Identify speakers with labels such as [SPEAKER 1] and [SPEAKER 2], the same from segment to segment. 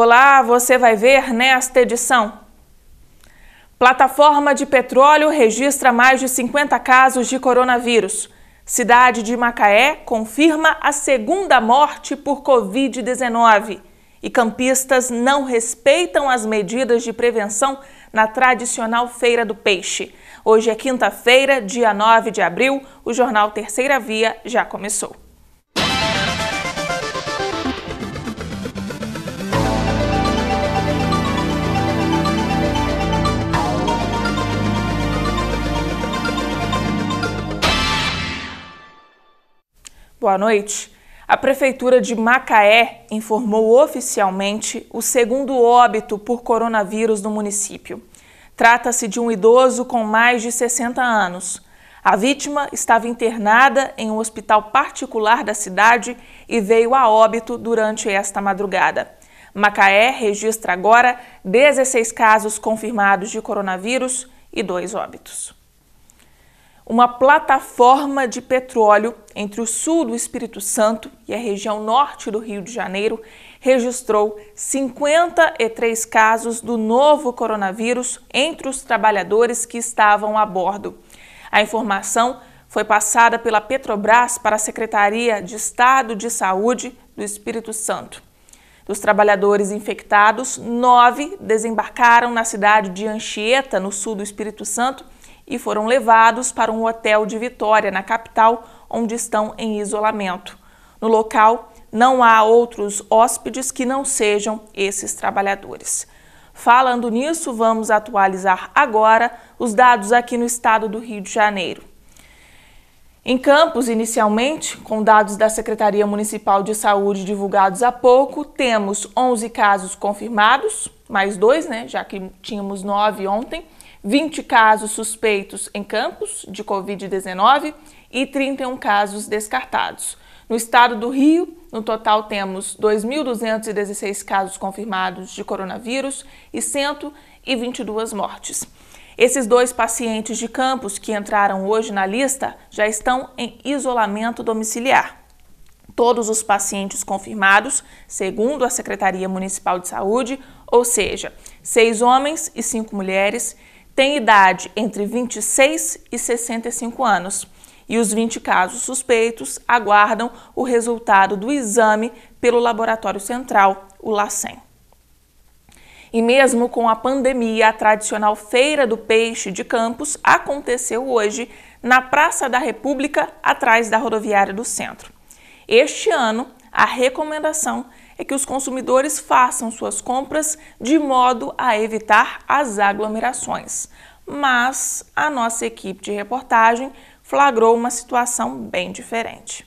[SPEAKER 1] Olá, você vai ver nesta edição. Plataforma de petróleo registra mais de 50 casos de coronavírus. Cidade de Macaé confirma a segunda morte por Covid-19. E campistas não respeitam as medidas de prevenção na tradicional Feira do Peixe. Hoje é quinta-feira, dia 9 de abril. O jornal Terceira Via já começou. Boa noite. A Prefeitura de Macaé informou oficialmente o segundo óbito por coronavírus no município. Trata-se de um idoso com mais de 60 anos. A vítima estava internada em um hospital particular da cidade e veio a óbito durante esta madrugada. Macaé registra agora 16 casos confirmados de coronavírus e dois óbitos uma plataforma de petróleo entre o sul do Espírito Santo e a região norte do Rio de Janeiro registrou 53 casos do novo coronavírus entre os trabalhadores que estavam a bordo. A informação foi passada pela Petrobras para a Secretaria de Estado de Saúde do Espírito Santo. Dos trabalhadores infectados, nove desembarcaram na cidade de Anchieta, no sul do Espírito Santo e foram levados para um hotel de Vitória, na capital, onde estão em isolamento. No local, não há outros hóspedes que não sejam esses trabalhadores. Falando nisso, vamos atualizar agora os dados aqui no estado do Rio de Janeiro. Em Campos, inicialmente, com dados da Secretaria Municipal de Saúde divulgados há pouco, temos 11 casos confirmados, mais dois, né, já que tínhamos nove ontem, 20 casos suspeitos em campos de Covid-19 e 31 casos descartados. No estado do Rio, no total temos 2.216 casos confirmados de coronavírus e 122 mortes. Esses dois pacientes de campos que entraram hoje na lista já estão em isolamento domiciliar. Todos os pacientes confirmados, segundo a Secretaria Municipal de Saúde, ou seja, seis homens e cinco mulheres, tem idade entre 26 e 65 anos. E os 20 casos suspeitos aguardam o resultado do exame pelo Laboratório Central, o LACEN. E mesmo com a pandemia, a tradicional Feira do Peixe de Campos aconteceu hoje na Praça da República, atrás da rodoviária do centro. Este ano, a recomendação é que os consumidores façam suas compras de modo a evitar as aglomerações. Mas a nossa equipe de reportagem flagrou uma situação bem diferente.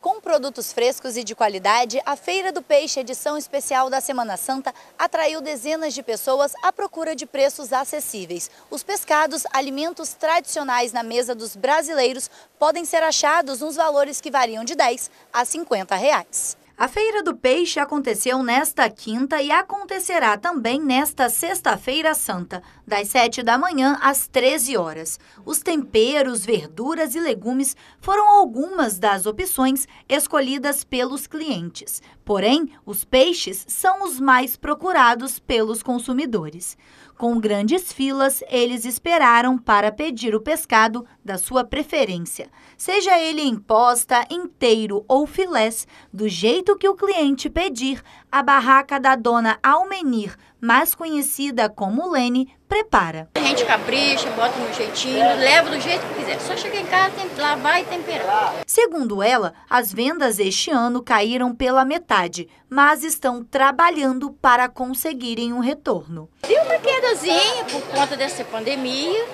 [SPEAKER 2] Com produtos frescos e de qualidade, a Feira do Peixe, edição especial da Semana Santa, atraiu dezenas de pessoas à procura de preços acessíveis. Os pescados, alimentos tradicionais na mesa dos brasileiros, podem ser achados nos valores que variam de 10 a 50 reais. A Feira do Peixe aconteceu nesta quinta e acontecerá também nesta Sexta-feira Santa das 7 da manhã às 13 horas. Os temperos, verduras e legumes foram algumas das opções escolhidas pelos clientes. Porém, os peixes são os mais procurados pelos consumidores. Com grandes filas, eles esperaram para pedir o pescado da sua preferência, seja ele em posta, inteiro ou filés, do jeito que o cliente pedir, a barraca da dona Almenir mais conhecida como Lene, prepara.
[SPEAKER 3] A gente capricha, bota no jeitinho, leva do jeito que quiser. Só chega em casa, tem que lavar e temperar. Segundo
[SPEAKER 2] ela, as vendas este ano caíram pela metade, mas estão trabalhando para conseguirem um retorno.
[SPEAKER 3] Deu uma quedazinha por conta dessa pandemia,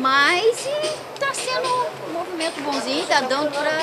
[SPEAKER 3] mas está sendo um movimento bonzinho, está dando para...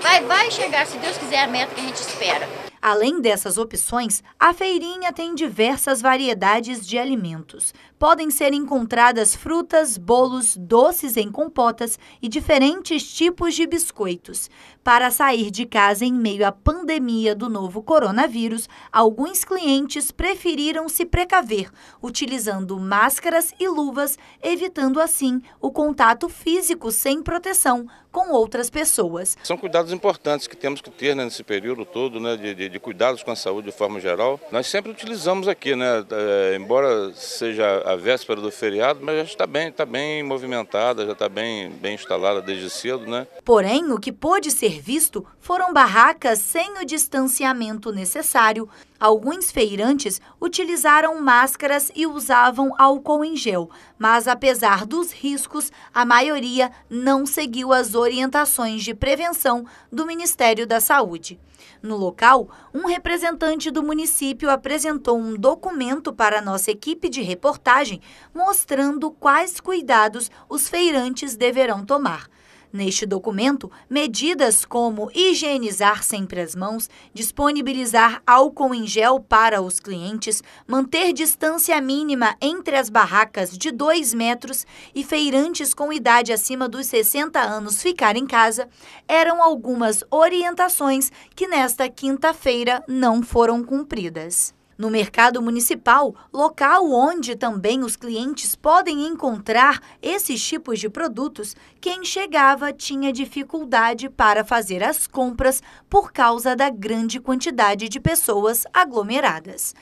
[SPEAKER 3] Vai, vai chegar, se Deus quiser, a meta que a gente espera.
[SPEAKER 2] Além dessas opções, a feirinha tem diversas variedades de alimentos. Podem ser encontradas frutas, bolos, doces em compotas e diferentes tipos de biscoitos. Para sair de casa em meio à pandemia do novo coronavírus, alguns clientes preferiram se precaver, utilizando máscaras e luvas, evitando assim o contato físico sem proteção com outras pessoas.
[SPEAKER 1] São cuidados importantes que temos que ter né, nesse período todo né, de, de de cuidados com a saúde de forma geral, nós sempre utilizamos aqui, né? É, embora seja a véspera do feriado, mas já está bem, está bem movimentada, já está bem, bem instalada desde cedo, né?
[SPEAKER 2] Porém, o que pôde ser visto foram barracas sem o distanciamento necessário. Alguns feirantes utilizaram máscaras e usavam álcool em gel, mas apesar dos riscos, a maioria não seguiu as orientações de prevenção do Ministério da Saúde. No local, um representante do município apresentou um documento para nossa equipe de reportagem mostrando quais cuidados os feirantes deverão tomar. Neste documento, medidas como higienizar sempre as mãos, disponibilizar álcool em gel para os clientes, manter distância mínima entre as barracas de 2 metros e feirantes com idade acima dos 60 anos ficar em casa, eram algumas orientações que nesta quinta-feira não foram cumpridas. No mercado municipal, local onde também os clientes podem encontrar esses tipos de produtos, quem chegava tinha dificuldade para fazer as compras por causa da grande quantidade de pessoas aglomeradas.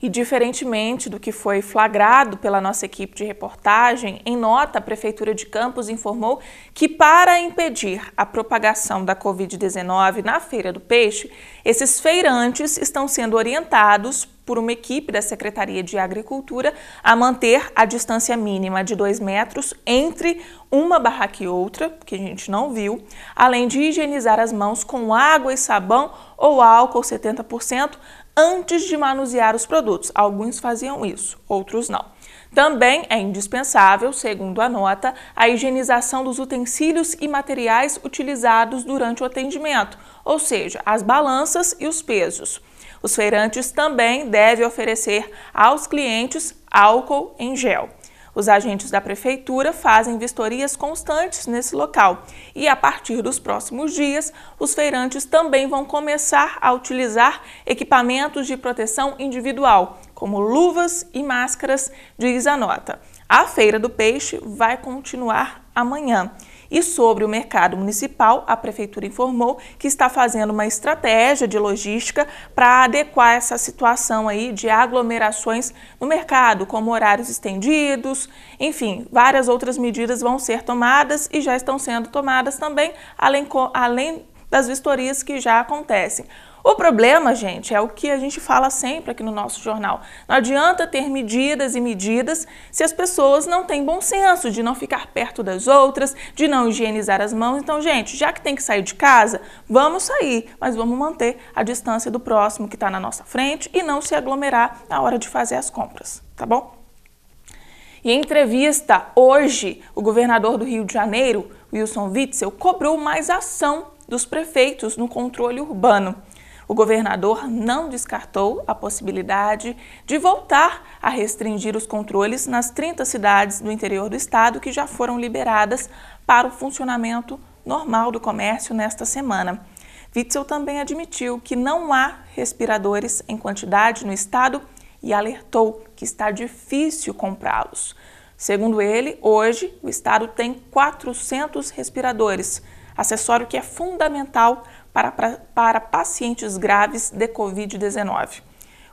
[SPEAKER 1] E, diferentemente do que foi flagrado pela nossa equipe de reportagem, em nota, a Prefeitura de Campos informou que, para impedir a propagação da Covid-19 na Feira do Peixe, esses feirantes estão sendo orientados por uma equipe da Secretaria de Agricultura a manter a distância mínima de 2 metros entre uma barraca e outra, que a gente não viu, além de higienizar as mãos com água e sabão ou álcool 70% antes de manusear os produtos. Alguns faziam isso, outros não. Também é indispensável, segundo a nota, a higienização dos utensílios e materiais utilizados durante o atendimento, ou seja, as balanças e os pesos. Os feirantes também devem oferecer aos clientes álcool em gel. Os agentes da prefeitura fazem vistorias constantes nesse local e, a partir dos próximos dias, os feirantes também vão começar a utilizar equipamentos de proteção individual, como luvas e máscaras, diz a nota. A Feira do Peixe vai continuar amanhã. E sobre o mercado municipal, a Prefeitura informou que está fazendo uma estratégia de logística para adequar essa situação aí de aglomerações no mercado, como horários estendidos, enfim, várias outras medidas vão ser tomadas e já estão sendo tomadas também, além, além das vistorias que já acontecem. O problema, gente, é o que a gente fala sempre aqui no nosso jornal. Não adianta ter medidas e medidas se as pessoas não têm bom senso de não ficar perto das outras, de não higienizar as mãos. Então, gente, já que tem que sair de casa, vamos sair, mas vamos manter a distância do próximo que está na nossa frente e não se aglomerar na hora de fazer as compras, tá bom? E em entrevista hoje, o governador do Rio de Janeiro, Wilson Witzel, cobrou mais ação dos prefeitos no controle urbano. O governador não descartou a possibilidade de voltar a restringir os controles nas 30 cidades do interior do estado que já foram liberadas para o funcionamento normal do comércio nesta semana. Witzel também admitiu que não há respiradores em quantidade no estado e alertou que está difícil comprá-los. Segundo ele, hoje o estado tem 400 respiradores, acessório que é fundamental para, para, para pacientes graves de Covid-19.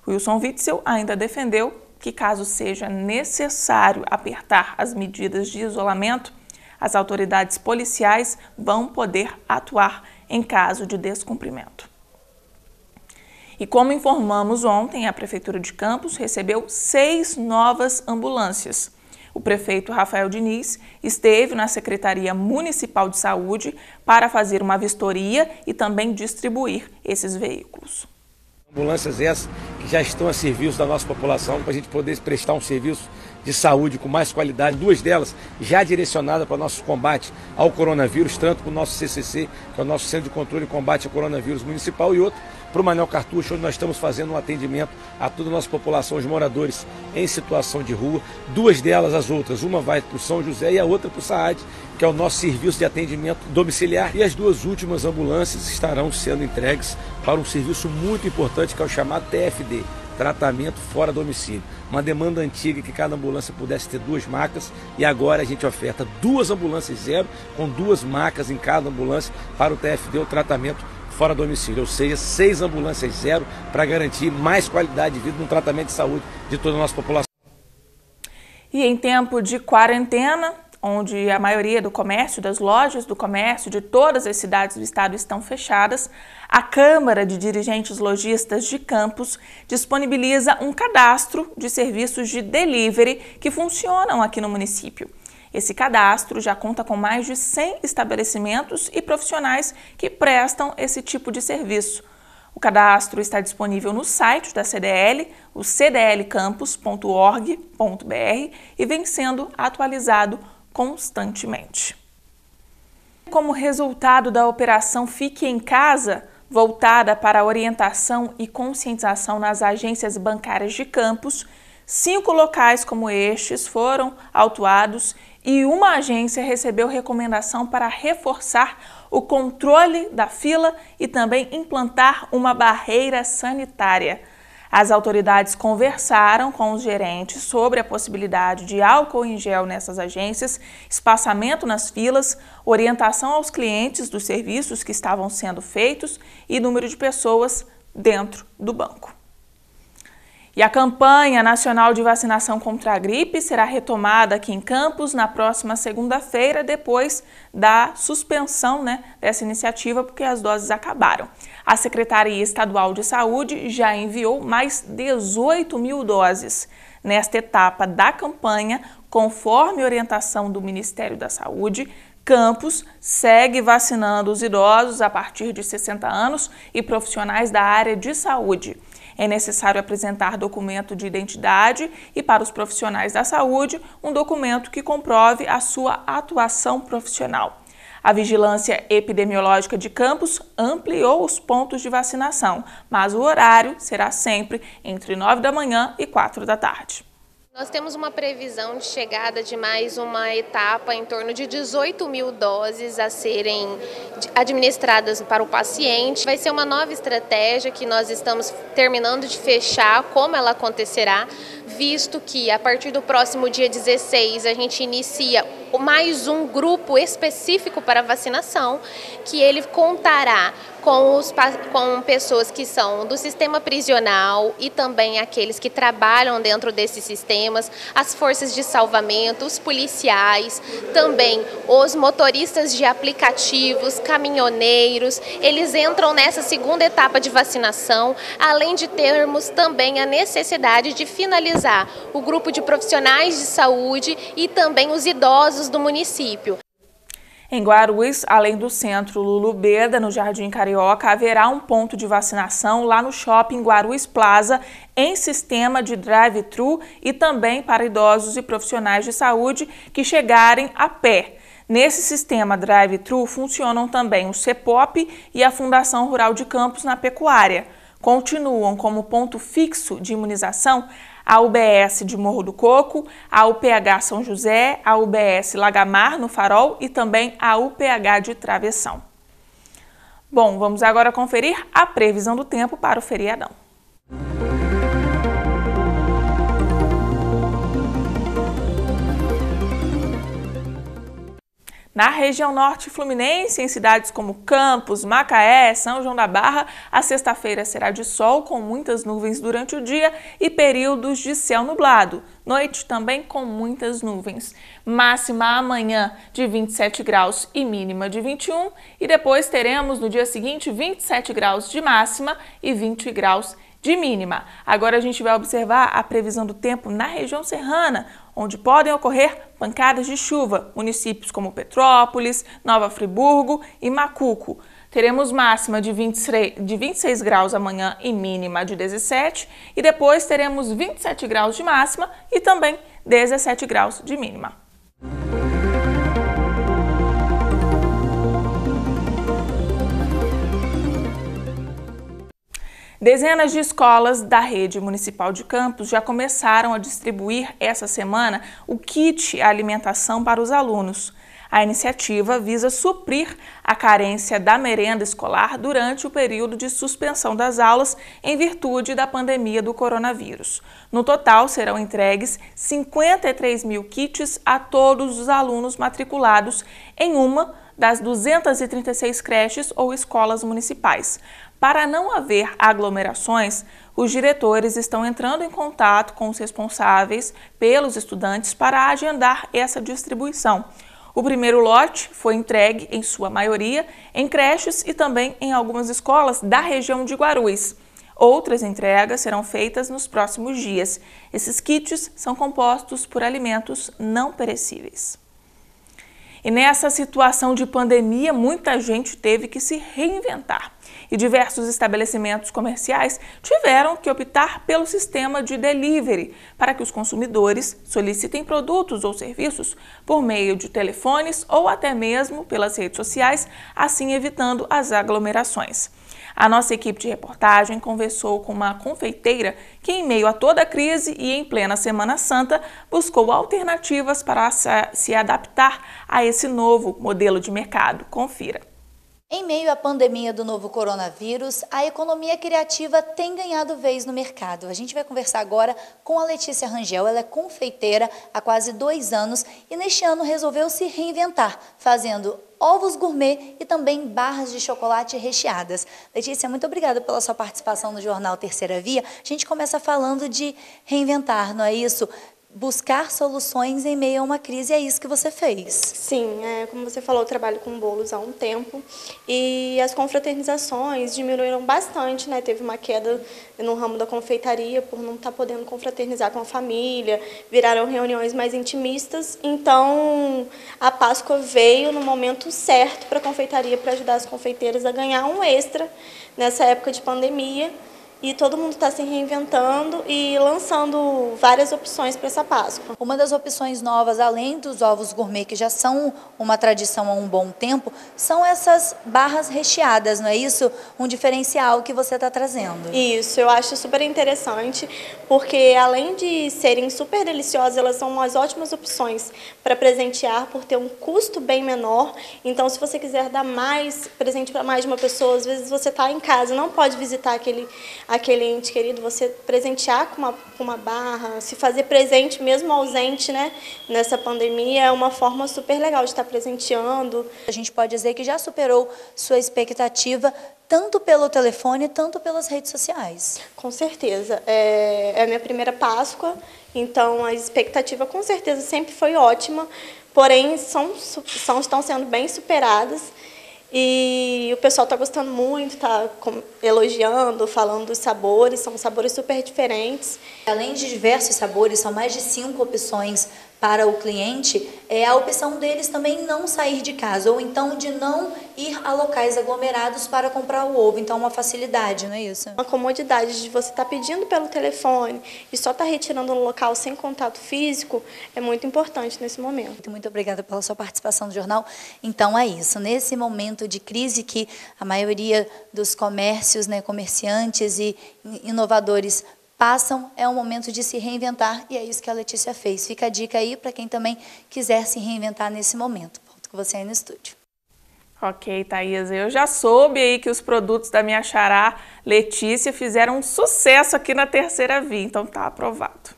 [SPEAKER 1] Wilson Witzel ainda defendeu que, caso seja necessário apertar as medidas de isolamento, as autoridades policiais vão poder atuar em caso de descumprimento. E como informamos ontem, a Prefeitura de Campos recebeu seis novas ambulâncias. O prefeito Rafael Diniz esteve na Secretaria Municipal de Saúde para fazer uma vistoria e também distribuir esses veículos. Ambulâncias essas que já estão a serviço da nossa população para a gente poder prestar um serviço de saúde com mais qualidade, duas delas já direcionadas para o nosso combate ao coronavírus, tanto para o nosso CCC, que é o nosso Centro de Controle e Combate ao Coronavírus Municipal, e outro para o Manuel Cartucho, onde nós estamos fazendo um atendimento a toda a nossa população, os moradores em situação de rua. Duas delas, as outras, uma vai para o São José e a outra para o SAAD, que é o nosso serviço de atendimento domiciliar. E as duas últimas ambulâncias estarão sendo entregues para um serviço muito importante, que é o chamado TFD, tratamento fora do domicílio. Uma demanda antiga que cada ambulância pudesse ter duas macas e agora a gente oferta duas ambulâncias zero com duas macas em cada ambulância para o TFD, o tratamento fora do domicílio, ou seja, seis ambulâncias zero para garantir mais qualidade de vida no tratamento de saúde de toda a nossa população. E em tempo de quarentena, onde a maioria do comércio, das lojas do comércio de todas as cidades do estado estão fechadas, a Câmara de Dirigentes Lojistas de Campos disponibiliza um cadastro de serviços de delivery que funcionam aqui no município. Esse cadastro já conta com mais de 100 estabelecimentos e profissionais que prestam esse tipo de serviço. O cadastro está disponível no site da CDL, o cdlcampus.org.br, e vem sendo atualizado constantemente. Como resultado da operação Fique em Casa, voltada para orientação e conscientização nas agências bancárias de campus, cinco locais como estes foram autuados e uma agência recebeu recomendação para reforçar o controle da fila e também implantar uma barreira sanitária. As autoridades conversaram com os gerentes sobre a possibilidade de álcool em gel nessas agências, espaçamento nas filas, orientação aos clientes dos serviços que estavam sendo feitos e número de pessoas dentro do banco. E a campanha nacional de vacinação contra a gripe será retomada aqui em Campos na próxima segunda-feira, depois da suspensão né, dessa iniciativa, porque as doses acabaram. A Secretaria Estadual de Saúde já enviou mais 18 mil doses nesta etapa da campanha, conforme orientação do Ministério da Saúde. Campos segue vacinando os idosos a partir de 60 anos e profissionais da área de saúde. É necessário apresentar documento de identidade e, para os profissionais da saúde, um documento que comprove a sua atuação profissional. A vigilância epidemiológica de Campos ampliou os pontos de vacinação, mas o horário será sempre entre 9 da manhã e 4 da tarde. Nós temos uma previsão de chegada de mais uma etapa em torno de 18 mil doses a serem administradas para o paciente. Vai ser uma nova estratégia que nós estamos terminando de fechar como ela acontecerá, visto que a partir do próximo dia 16 a gente inicia mais um grupo específico para vacinação, que ele contará com, os, com pessoas que são do sistema prisional e também aqueles que trabalham dentro desses sistemas, as forças de salvamento, os policiais, também os motoristas de aplicativos, caminhoneiros, eles entram nessa segunda etapa de vacinação, além de termos também a necessidade de finalizar o grupo de profissionais de saúde e também os idosos do município. Em Guarulhos, além do centro Lulu Beda, no Jardim Carioca, haverá um ponto de vacinação lá no shopping Guarulhos Plaza, em sistema de drive-thru e também para idosos e profissionais de saúde que chegarem a pé. Nesse sistema drive-thru funcionam também o CEPOP e a Fundação Rural de Campos na Pecuária. Continuam como ponto fixo de imunização a UBS de Morro do Coco, a UPH São José, a UBS Lagamar, no Farol, e também a UPH de Travessão. Bom, vamos agora conferir a previsão do tempo para o feriadão. Na região norte fluminense, em cidades como Campos, Macaé, São João da Barra, a sexta-feira será de sol com muitas nuvens durante o dia e períodos de céu nublado. Noite também com muitas nuvens. Máxima amanhã de 27 graus e mínima de 21, e depois teremos no dia seguinte 27 graus de máxima e 20 graus de de mínima. Agora a gente vai observar a previsão do tempo na região serrana, onde podem ocorrer pancadas de chuva, municípios como Petrópolis, Nova Friburgo e Macuco. Teremos máxima de 26, de 26 graus amanhã e mínima de 17, e depois teremos 27 graus de máxima e também 17 graus de mínima. Dezenas de escolas da rede municipal de Campos já começaram a distribuir essa semana o kit alimentação para os alunos. A iniciativa visa suprir a carência da merenda escolar durante o período de suspensão das aulas em virtude da pandemia do coronavírus. No total, serão entregues 53 mil kits a todos os alunos matriculados em uma das 236 creches ou escolas municipais. Para não haver aglomerações, os diretores estão entrando em contato com os responsáveis pelos estudantes para agendar essa distribuição. O primeiro lote foi entregue, em sua maioria, em creches e também em algumas escolas da região de Guarulhos. Outras entregas serão feitas nos próximos dias. Esses kits são compostos por alimentos não perecíveis. E nessa situação de pandemia, muita gente teve que se reinventar. E diversos estabelecimentos comerciais tiveram que optar pelo sistema de delivery para que os consumidores solicitem produtos ou serviços por meio de telefones ou até mesmo pelas redes sociais, assim evitando as aglomerações. A nossa equipe de reportagem conversou com uma confeiteira que, em meio a toda a crise e em plena Semana Santa, buscou alternativas para se adaptar a esse novo modelo de mercado. Confira.
[SPEAKER 2] Em meio à pandemia do novo coronavírus, a economia criativa tem ganhado vez no mercado. A gente vai conversar agora com a Letícia Rangel. Ela é confeiteira há quase dois anos e neste ano resolveu se reinventar, fazendo ovos gourmet e também barras de chocolate recheadas. Letícia, muito obrigada pela sua participação no jornal Terceira Via. A gente começa falando de reinventar, não é isso? buscar soluções em meio a uma crise, é isso que
[SPEAKER 3] você fez. Sim, é, como você falou, eu trabalho com bolos há um tempo e as confraternizações diminuíram bastante, né? Teve uma queda no ramo da confeitaria por não estar tá podendo confraternizar com a família, viraram reuniões mais intimistas. Então, a Páscoa veio no momento certo para a confeitaria, para ajudar as confeiteiras a ganhar um extra nessa época de pandemia e todo mundo está se reinventando e lançando várias opções para essa Páscoa. Uma das opções novas, além dos ovos
[SPEAKER 2] gourmet, que já são uma tradição há um bom tempo, são essas barras recheadas,
[SPEAKER 3] não é isso? Um diferencial que você está trazendo. Isso, eu acho super interessante, porque além de serem super deliciosas, elas são umas ótimas opções para presentear, por ter um custo bem menor. Então, se você quiser dar mais presente para mais de uma pessoa, às vezes você está em casa, não pode visitar aquele aquele ente querido, você presentear com uma, com uma barra, se fazer presente mesmo ausente né, nessa pandemia é uma forma super legal de estar tá presenteando. A gente pode dizer que já superou sua expectativa tanto pelo telefone, tanto pelas redes sociais. Com certeza. É, é a minha primeira Páscoa, então a expectativa com certeza sempre foi ótima, porém são, são, estão sendo bem superadas. E o pessoal está gostando muito, está elogiando, falando dos sabores, são sabores super diferentes. Além de diversos sabores, são mais de cinco opções para o cliente é
[SPEAKER 2] a opção deles também não sair de casa ou então de não ir a locais aglomerados
[SPEAKER 3] para comprar o ovo. Então, é uma facilidade, não é isso? Uma comodidade de você estar tá pedindo pelo telefone e só estar tá retirando no local sem contato físico é muito importante nesse momento. Muito, muito
[SPEAKER 2] obrigada pela sua participação no jornal. Então, é isso. Nesse momento de crise que a maioria dos comércios, né, comerciantes e inovadores passam, é o momento de se reinventar e é isso que a Letícia fez. Fica a dica aí para quem também quiser se reinventar nesse momento. Volto com você aí no estúdio.
[SPEAKER 1] Ok, Thaís, eu já soube aí que os produtos da minha xará Letícia fizeram um sucesso aqui na Terceira Via, então tá aprovado.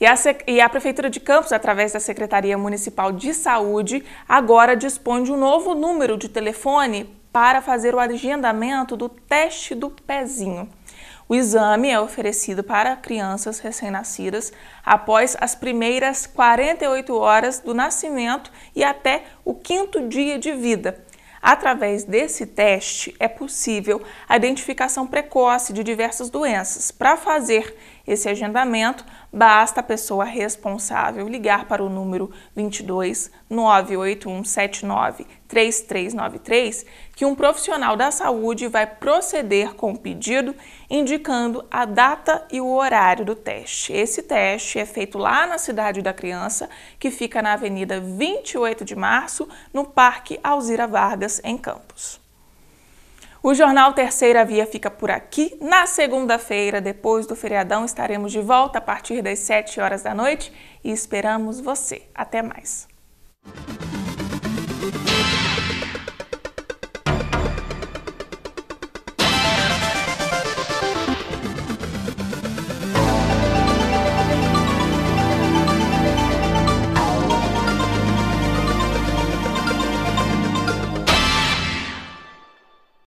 [SPEAKER 1] E a, e a, Prefeitura de Campos, através da Secretaria Municipal de Saúde, agora dispõe de um novo número de telefone para fazer o agendamento do teste do pezinho. O exame é oferecido para crianças recém-nascidas após as primeiras 48 horas do nascimento e até o quinto dia de vida. Através desse teste é possível a identificação precoce de diversas doenças. Para fazer esse agendamento, basta a pessoa responsável ligar para o número 22 3393 que um profissional da saúde vai proceder com o pedido indicando a data e o horário do teste. Esse teste é feito lá na cidade da criança, que fica na Avenida 28 de Março, no Parque Alzira Vargas, em Campos. O Jornal Terceira Via fica por aqui. Na segunda-feira, depois do feriadão, estaremos de volta a partir das 7 horas da noite e esperamos você. Até mais.